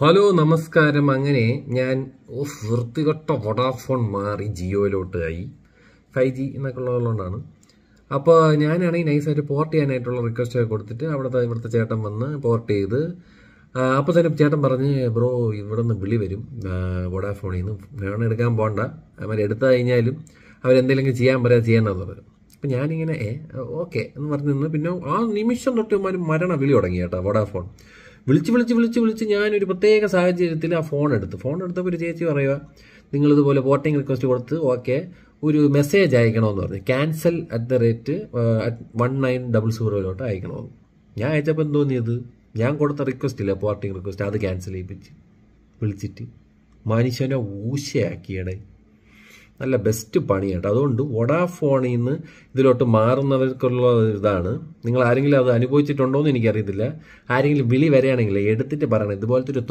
hello നമസ്കാരം അങ്ങനെ ഞാൻ വൃത്തികെട്ട വൊഡാഫോൺ മാറി ജിയോയിലോട്ട് ആയി ഫൈവ് ജി എന്നൊക്കെ ഉള്ളതുകൊണ്ടാണ് അപ്പോൾ ഞാനാണെങ്കിൽ നൈസായിട്ട് പോർട്ട് ചെയ്യാനായിട്ടുള്ള റിക്വസ്റ്റ് ഒക്കെ കൊടുത്തിട്ട് അവിടുത്തെ ഇവിടുത്തെ ചേട്ടൻ വന്ന് പോർട്ട് ചെയ്ത് അപ്പോൾ തന്നെ ചേട്ടൻ പറഞ്ഞ് ബ്രോ ഇവിടെ നിന്ന് വിളി വരും വൊഡാഫോണിൽ നിന്ന് വേണം എടുക്കാൻ പോകണ്ട അവർ എടുത്തു കഴിഞ്ഞാലും അവരെന്തെങ്കിലും ചെയ്യാൻ പറയാ ചെയ്യേണ്ടതെന്ന് പറഞ്ഞു അപ്പം ഞാനിങ്ങനെ ഏ ഓക്കെ എന്ന് പറഞ്ഞു നിന്ന് പിന്നെ ആ നിമിഷം തൊട്ട് മരണ വിളി തുടങ്ങി കേട്ടോ വൊഡാഫോൺ വിളിച്ച് വിളിച്ച് വിളിച്ച് വിളിച്ച് ഞാനൊരു പ്രത്യേക സാഹചര്യത്തിൽ ആ ഫോൺ എടുത്തു ഫോൺ എടുത്തപ്പോൾ ഒരു ചേച്ചി പറയുക നിങ്ങളിതുപോലെ വോട്ടിംഗ് റിക്വസ്റ്റ് കൊടുത്ത് ഓക്കെ ഒരു മെസ്സേജ് അയക്കണമെന്ന് പറഞ്ഞു cancel at the rate one nine double സീറോയിലോട്ട് അയക്കണമെന്ന് ഞാൻ അയച്ചപ്പോൾ എന്ത് തോന്നിയത് ഞാൻ കൊടുത്ത റിക്വസ്റ്റ് ഇല്ല പോർട്ടിംഗ് റിക്വസ്റ്റ് അത് ക്യാൻസൽ ചെയ്യിപ്പിച്ച് വിളിച്ചിട്ട് മനുഷ്യനെ ഊശയാക്കിയടേ നല്ല ബെസ്റ്റ് പണിയാട്ടോ അതുകൊണ്ട് വൊഡാഫോണിൽ നിന്ന് ഇതിലോട്ട് മാറുന്നവർക്കുള്ള ഇതാണ് നിങ്ങൾ ആരെങ്കിലും അത് അനുഭവിച്ചിട്ടുണ്ടോ എന്ന് എനിക്കറിയത്തില്ല ആരെങ്കിലും വിളി വരികയാണെങ്കിൽ എടുത്തിട്ട് പറയണം ഇതുപോലത്തെ ഒരു